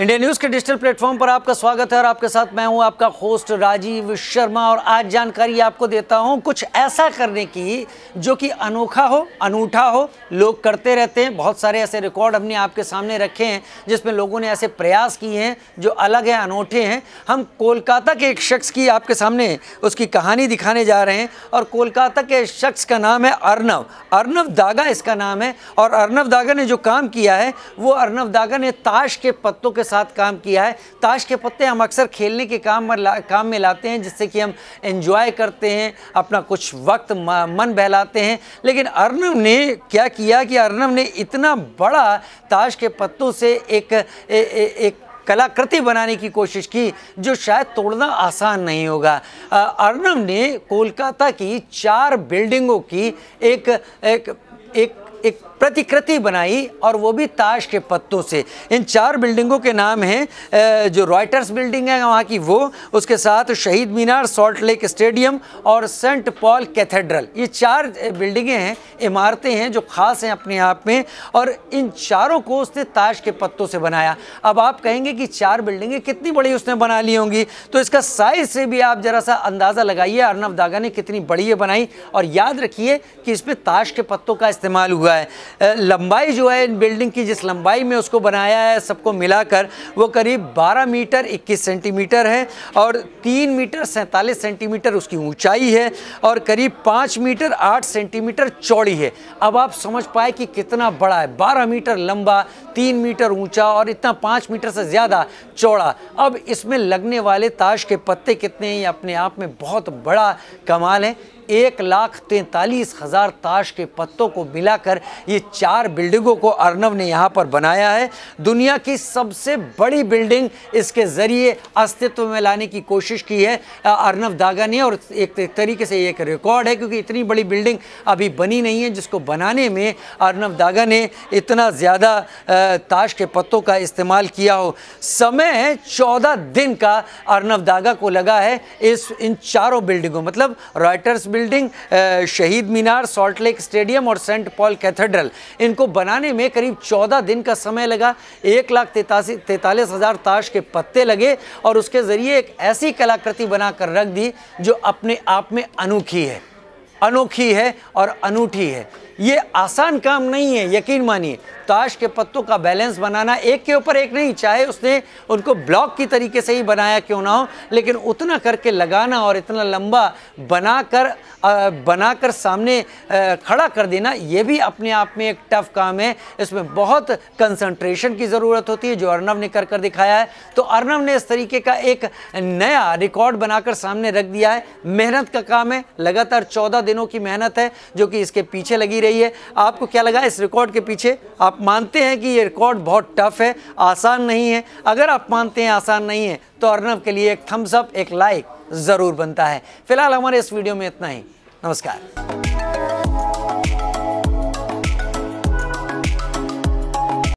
India news के digital platform पर आपका स्वागत है और आपके साथ मैं हूं आपका होस्ट राजीव शर्मा और आज जानकारी आपको देता हूं कुछ ऐसा करने की जो कि अनोखा हो अनूठा हो लोग करते रहते हैं बहुत सारे ऐसे रिकॉर्ड हमने आपके सामने रखे हैं जिसमें लोगों ने ऐसे प्रयास किए हैं जो अलग हैं अनूठे हैं हम कोलकाता के एक शख्स की आपके सामने उसकी कहानी दिखाने जा रहे हैं और कोलकाता के शख्स का नाम है अर्नव अर्नव दागा इसका नाम है और अर्नव दागा ने जो काम किया है वो अर्नव दागा ने ताश के पत्तों के साथ काम किया है ताश के पत्ते हम अक्सर खेलने के काम काम में लाते हैं जिससे कि हम इंजॉय करते हैं अपना कुछ वक्त मन बहलाते हैं लेकिन अर्नब ने क्या किया कि अर्नब ने इतना बड़ा ताश के पत्तों से एक ए, ए, एक कलाकृति बनाने की कोशिश की जो शायद तोड़ना आसान नहीं होगा अर्नब ने कोलकाता की चार बिल्डिंगों की एक एक एक एक प्रतिकृति बनाई और वो भी ताश के पत्तों से इन चार बिल्डिंगों के नाम हैं जो रॉयटर्स बिल्डिंग है वहाँ की वो उसके साथ Shaheed Minar Salt Lake Stadium और सेंट पॉल कैथेड्रल ये चार बिल्डिंगें हैं इमारतें हैं जो ख़ास हैं अपने आप में और इन चारों को उसने ताश के पत्तों से बनाया अब आप कहेंगे कि चार बिल्डिंगें कितनी बड़ी उसने बना ली होंगी तो इसका साइज़ से भी आप ज़रा सा अंदाज़ा लगाइए अर्नब दागा ने कितनी बड़ी ये बनाई और याद रखिए कि इसमें ताश के पत्तों का इस्तेमाल हुआ हुआ है लंबाई जो है इन बिल्डिंग की जिस लंबाई में उसको बनाया है सबको मिलाकर वो करीब 12 मीटर 21 सेंटीमीटर है और 3 मीटर सैंतालीस सेंटीमीटर उसकी ऊंचाई है और करीब 5 मीटर 8 सेंटीमीटर चौड़ी है अब आप समझ पाए कि कितना बड़ा है 12 मीटर लंबा तीन मीटर ऊंचा और इतना पाँच मीटर से ज़्यादा चौड़ा अब इसमें लगने वाले ताश के पत्ते कितने हैं ये अपने आप में बहुत बड़ा कमाल है एक लाख तैंतालीस हज़ार ताश के पत्तों को मिलाकर ये चार बिल्डिंगों को अर्नव ने यहाँ पर बनाया है दुनिया की सबसे बड़ी बिल्डिंग इसके ज़रिए अस्तित्व में लाने की कोशिश की है अर्नव दागा ने और एक तरीके से एक रिकॉर्ड है क्योंकि इतनी बड़ी बिल्डिंग अभी बनी नहीं है जिसको बनाने में अर्नव दागा ने इतना ज़्यादा ताश के पत्तों का इस्तेमाल किया हो समय है चौदह दिन का अर्नव दागा को लगा है इस इन चारों बिल्डिंगों मतलब Writers building Shaheed Minar Salt Lake Stadium और सेंट पॉल कैथेड्रल इनको बनाने में करीब चौदह दिन का समय लगा एक लाख तैतासी तैतालीस हज़ार ताश के पत्ते लगे और उसके ज़रिए एक ऐसी कलाकृति बनाकर रख दी जो अपने आप में अनोखी है अनोखी है और अनूठी है ये आसान काम नहीं है यकीन मानिए ताश तो के पत्तों का बैलेंस बनाना एक के ऊपर एक नहीं चाहे उसने उनको ब्लॉक की तरीके से ही बनाया क्यों ना हो लेकिन उतना करके लगाना और इतना लंबा बनाकर बनाकर सामने खड़ा कर देना ये भी अपने आप में एक टफ काम है इसमें बहुत कंसंट्रेशन की ज़रूरत होती है जो अर्नब ने कर कर दिखाया है तो अर्नब ने इस तरीके का एक नया रिकॉर्ड बनाकर सामने रख दिया है मेहनत का काम है लगातार चौदह दिनों की मेहनत है जो कि इसके पीछे लगी रही है आपको क्या लगा इस रिकॉर्ड के पीछे आप मानते हैं कि ये रिकॉर्ड बहुत टफ है आसान नहीं है अगर आप मानते हैं आसान नहीं है तो अर्नब के लिए एक थम्सअप एक लाइक ज़रूर बनता है फिलहाल हमारे इस वीडियो में इतना ही नमस्कार